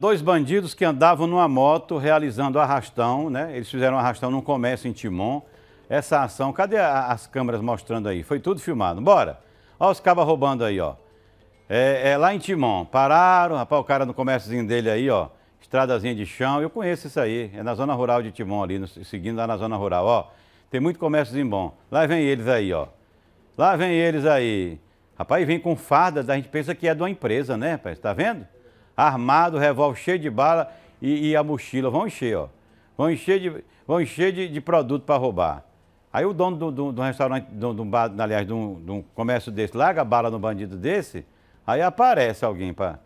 Dois bandidos que andavam numa moto realizando arrastão, né? Eles fizeram um arrastão num comércio em Timon. Essa ação, cadê a, as câmeras mostrando aí? Foi tudo filmado. Bora! Olha os cabas roubando aí, ó. É, é, lá em Timon. Pararam, rapaz, o cara no comérciozinho dele aí, ó. Estradazinha de chão. Eu conheço isso aí. É na zona rural de Timon ali, no, seguindo lá na zona rural, ó. Tem muito comérciozinho bom. Lá vem eles aí, ó. Lá vem eles aí. Rapaz, vem com fardas, a gente pensa que é de uma empresa, né, rapaz? Tá vendo? armado, revólver cheio de bala e, e, a mochila. Vão encher, ó. Vão encher de, vão encher de, de produto para roubar. Aí o dono do, do, do restaurante, do, do aliás, de um, de um comércio desse, larga a bala no bandido desse, aí aparece alguém para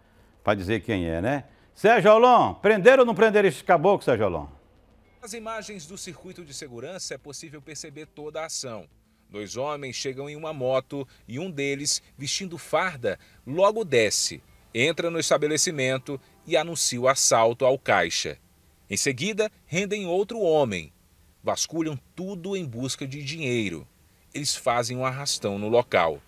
dizer quem é, né? Sérgio Olon, prenderam ou não prenderam esse caboclo, Sérgio Olon? Nas imagens do circuito de segurança é possível perceber toda a ação. Dois homens chegam em uma moto e um deles, vestindo farda, logo desce entra no estabelecimento e anuncia o assalto ao caixa. Em seguida, rendem outro homem. Vasculham tudo em busca de dinheiro. Eles fazem um arrastão no local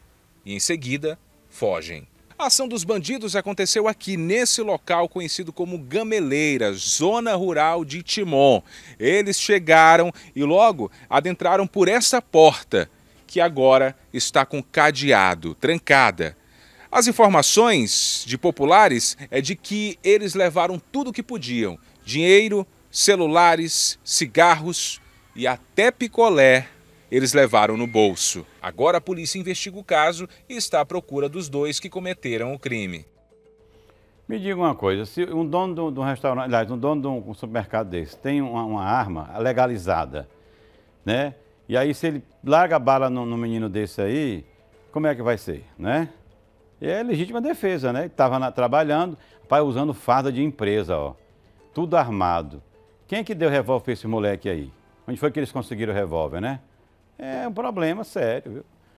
e, em seguida, fogem. A ação dos bandidos aconteceu aqui, nesse local conhecido como Gameleira, zona rural de Timon. Eles chegaram e logo adentraram por essa porta, que agora está com cadeado, trancada. As informações de populares é de que eles levaram tudo o que podiam: dinheiro, celulares, cigarros e até picolé eles levaram no bolso. Agora a polícia investiga o caso e está à procura dos dois que cometeram o crime. Me diga uma coisa, se um dono de um restaurante, aliás, um dono de um supermercado desse tem uma, uma arma legalizada, né? E aí se ele larga a bala no, no menino desse aí, como é que vai ser, né? É legítima defesa, né? Estava trabalhando, pai usando farda de empresa, ó. Tudo armado. Quem é que deu revólver para esse moleque aí? Onde foi que eles conseguiram o revólver, né? É um problema sério, viu?